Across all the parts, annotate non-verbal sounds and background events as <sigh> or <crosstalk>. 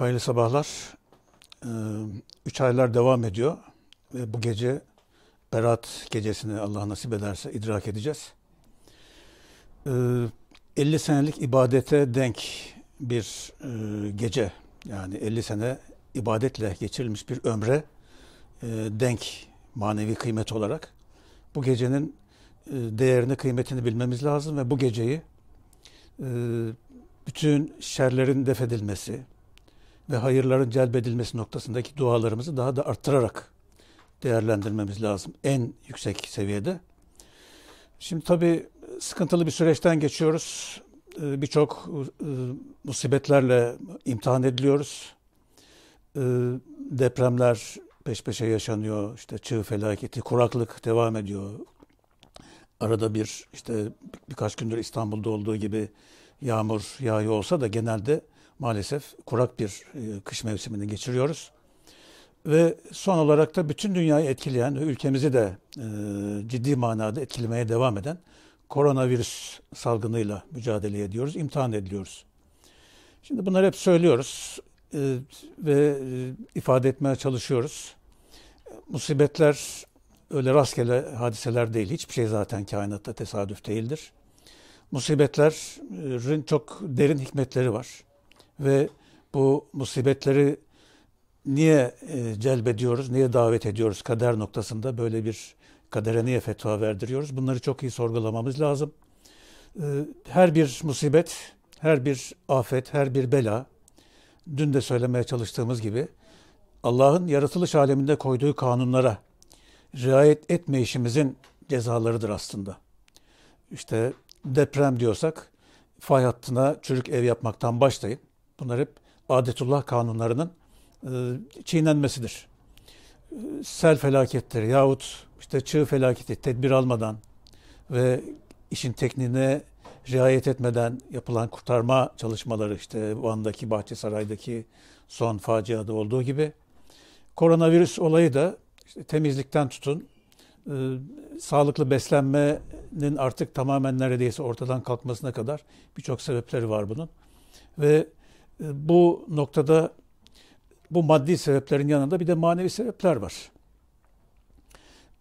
Hayırlı sabahlar. Ee, üç aylar devam ediyor ve bu gece Berat gecesini Allah nasip ederse idrak edeceğiz. 50 ee, senelik ibadete denk bir e, gece yani 50 sene ibadetle geçirilmiş bir ömre e, denk manevi kıymet olarak bu gecenin e, değerini kıymetini bilmemiz lazım ve bu geceyi bütün şerlerin defedilmesi, ve hayırların celbedilmesi noktasındaki dualarımızı daha da arttırarak değerlendirmemiz lazım en yüksek seviyede. Şimdi tabii sıkıntılı bir süreçten geçiyoruz. Ee, birçok e, musibetlerle imtihan ediliyoruz. Ee, depremler peş peşe yaşanıyor. İşte çığ felaketi, kuraklık devam ediyor. Arada bir işte birkaç gündür İstanbul'da olduğu gibi yağmur yağıyor olsa da genelde maalesef kurak bir e, kış mevsimini geçiriyoruz. Ve son olarak da bütün dünyayı etkileyen ve ülkemizi de e, ciddi manada etkilemeye devam eden koronavirüs salgınıyla mücadele ediyoruz, imtihan ediliyoruz. Şimdi bunları hep söylüyoruz e, ve ifade etmeye çalışıyoruz. Musibetler öyle rastgele hadiseler değil. Hiçbir şey zaten kainatta tesadüf değildir. Musibetlerin çok derin hikmetleri var ve bu musibetleri niye e, celbediyoruz, niye davet ediyoruz kader noktasında böyle bir kadere niye fetva verdiriyoruz? Bunları çok iyi sorgulamamız lazım. E, her bir musibet, her bir afet, her bir bela, dün de söylemeye çalıştığımız gibi Allah'ın yaratılış aleminde koyduğu kanunlara riayet etmeyişimizin cezalarıdır aslında. İşte deprem diyorsak fay hattına çürük ev yapmaktan başlayın. Bunlar hep adetullah kanunlarının e, çiğnenmesidir. Sel felaketleri yahut işte çığ felaketi tedbir almadan ve işin tekniğine riayet etmeden yapılan kurtarma çalışmaları işte Van'daki Bahçesaray'daki son faciada olduğu gibi koronavirüs olayı da işte temizlikten tutun e, sağlıklı beslenmenin artık tamamen neredeyse ortadan kalkmasına kadar birçok sebepleri var bunun ve ee, bu noktada bu maddi sebeplerin yanında bir de manevi sebepler var.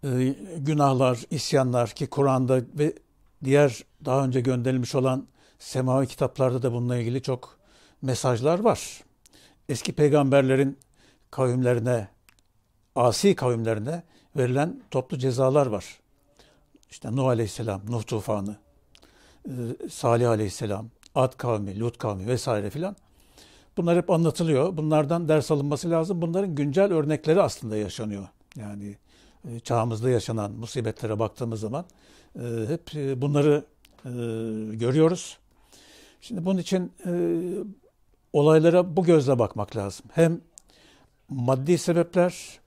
Ee, günahlar, isyanlar ki Kur'an'da ve diğer daha önce gönderilmiş olan semavi kitaplarda da bununla ilgili çok mesajlar var. Eski peygamberlerin kavimlerine, asi kavimlerine verilen toplu cezalar var. İşte Nuh Aleyhisselam, Nuh tufanı, e, Salih Aleyhisselam, Ad kavmi, Lut kavmi vesaire filan. Bunlar hep anlatılıyor. Bunlardan ders alınması lazım. Bunların güncel örnekleri aslında yaşanıyor. Yani e, çağımızda yaşanan musibetlere baktığımız zaman e, hep e, bunları görüyoruz. Şimdi bunun için olaylara bu gözle bakmak lazım. Hem maddi sebepler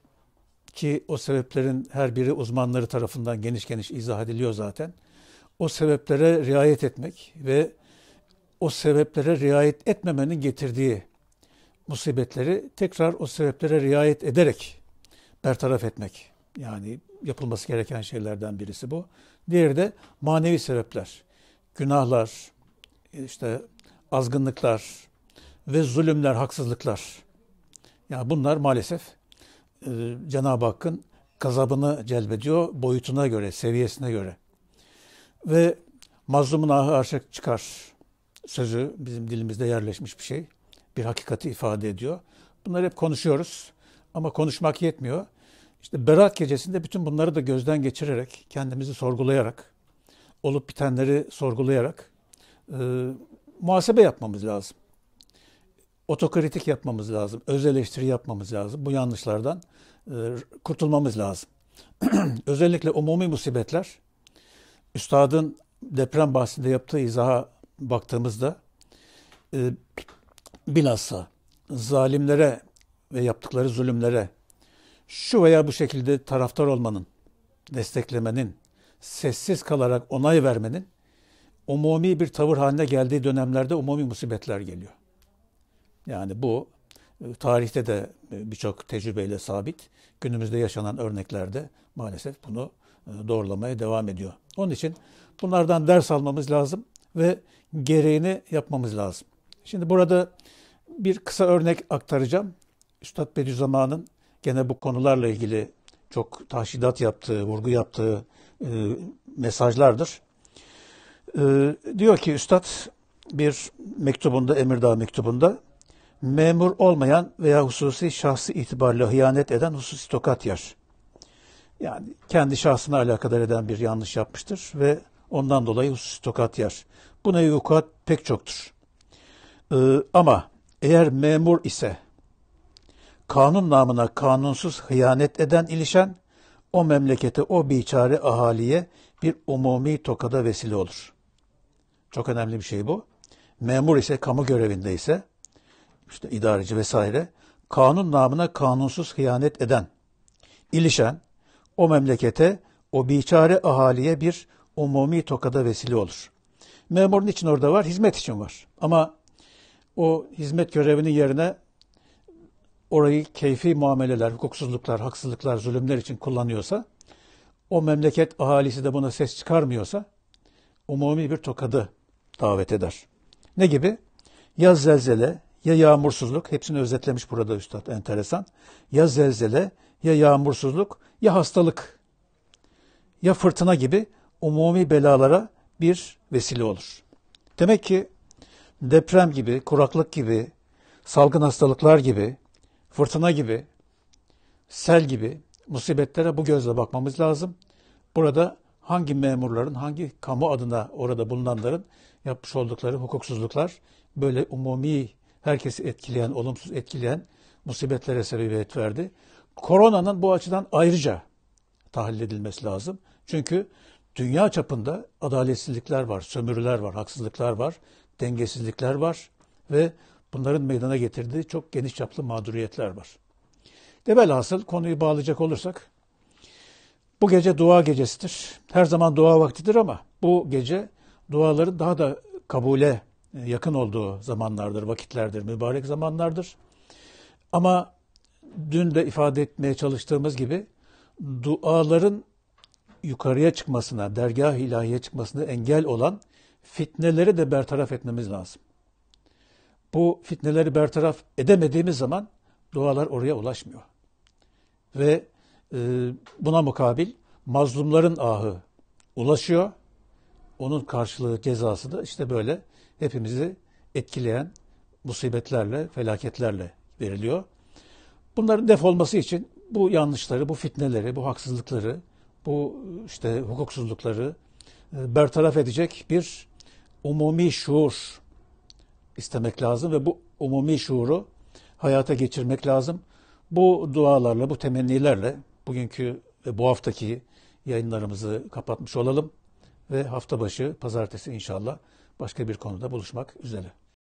ki o sebeplerin her biri uzmanları tarafından geniş geniş izah ediliyor zaten. O sebeplere riayet etmek ve o sebeplere riayet etmemenin getirdiği musibetleri tekrar o sebeplere riayet ederek bertaraf etmek. Yani yapılması gereken şeylerden birisi bu. Diğeri de manevi sebepler. Günahlar, işte azgınlıklar ve zulümler, haksızlıklar. Yani bunlar maalesef e, Cenab-ı Hakk'ın gazabını celbediyor boyutuna göre, seviyesine göre. Ve mazlumun ahı aşık çıkar sözü bizim dilimizde yerleşmiş bir şey. Bir hakikati ifade ediyor. Bunları hep konuşuyoruz ama konuşmak yetmiyor. İşte Berat gecesinde bütün bunları da gözden geçirerek, kendimizi sorgulayarak, olup bitenleri sorgulayarak e, muhasebe yapmamız lazım. Otokritik yapmamız lazım, öz eleştiri yapmamız lazım. Bu yanlışlardan e, kurtulmamız lazım. <clears throat> Özellikle umumi musibetler, üstadın deprem bahsinde yaptığı izaha baktığımızda e, bilhassa zalimlere ve yaptıkları zulümlere şu veya bu şekilde taraftar olmanın, desteklemenin, sessiz kalarak onay vermenin umumi bir tavır haline geldiği dönemlerde umumi musibetler geliyor. Yani bu e, tarihte de e, birçok tecrübeyle sabit. Günümüzde yaşanan örneklerde maalesef bunu e, doğrulamaya devam ediyor. Onun için bunlardan ders almamız lazım ve gereğini yapmamız lazım. Şimdi burada bir kısa örnek aktaracağım. Üstad Bediüzzaman'ın gene bu konularla ilgili çok tahşidat yaptığı, vurgu yaptığı e, mesajlardır. E, diyor ki Üstad bir mektubunda, Emirdağ mektubunda memur olmayan veya hususi şahsi itibarla hıyanet eden hususi tokat yer. Yani kendi şahsına alakadar eden bir yanlış yapmıştır ve Ondan dolayı husus tokat yer. Buna vukuat pek çoktur. Ee, ama eğer memur ise kanun namına kanunsuz hıyanet eden ilişen o memlekete, o biçare ahaliye bir umumi tokada vesile olur. Çok önemli bir şey bu. Memur ise, kamu görevinde ise, işte idareci vesaire, kanun namına kanunsuz hıyanet eden, ilişen o memlekete, o biçare ahaliye bir umumi tokada vesile olur. Memurun için orada var, hizmet için var. Ama o hizmet görevinin yerine orayı keyfi muameleler, hukuksuzluklar, haksızlıklar, zulümler için kullanıyorsa, o memleket ahalisi de buna ses çıkarmıyorsa, umumi bir tokadı davet eder. Ne gibi? Ya zelzele, ya yağmursuzluk, hepsini özetlemiş burada üstad, enteresan. Ya zelzele, ya yağmursuzluk, ya hastalık, ya fırtına gibi umumi belalara bir vesile olur. Demek ki deprem gibi, kuraklık gibi, salgın hastalıklar gibi, fırtına gibi, sel gibi musibetlere bu gözle bakmamız lazım. Burada hangi memurların, hangi kamu adına orada bulunanların yapmış oldukları hukuksuzluklar böyle umumi herkesi etkileyen, olumsuz etkileyen musibetlere sebebiyet verdi. Koronanın bu açıdan ayrıca tahlil edilmesi lazım. Çünkü dünya çapında adaletsizlikler var, sömürüler var, haksızlıklar var, dengesizlikler var ve bunların meydana getirdiği çok geniş çaplı mağduriyetler var. De konuyu bağlayacak olursak bu gece dua gecesidir. Her zaman dua vaktidir ama bu gece duaların daha da kabule e, yakın olduğu zamanlardır, vakitlerdir, mübarek zamanlardır. Ama dün de ifade etmeye çalıştığımız gibi duaların yukarıya çıkmasına, dergah ilahiye çıkmasına engel olan fitneleri de bertaraf etmemiz lazım. Bu fitneleri bertaraf edemediğimiz zaman dualar oraya ulaşmıyor. Ve e, buna mukabil mazlumların ahı ulaşıyor. Onun karşılığı cezası da işte böyle hepimizi etkileyen musibetlerle, felaketlerle veriliyor. Bunların def olması için bu yanlışları, bu fitneleri, bu haksızlıkları bu işte hukuksuzlukları e, bertaraf edecek bir umumi şuur istemek lazım ve bu umumi şuuru hayata geçirmek lazım. Bu dualarla, bu temennilerle bugünkü ve bu haftaki yayınlarımızı kapatmış olalım ve hafta başı pazartesi inşallah başka bir konuda buluşmak üzere.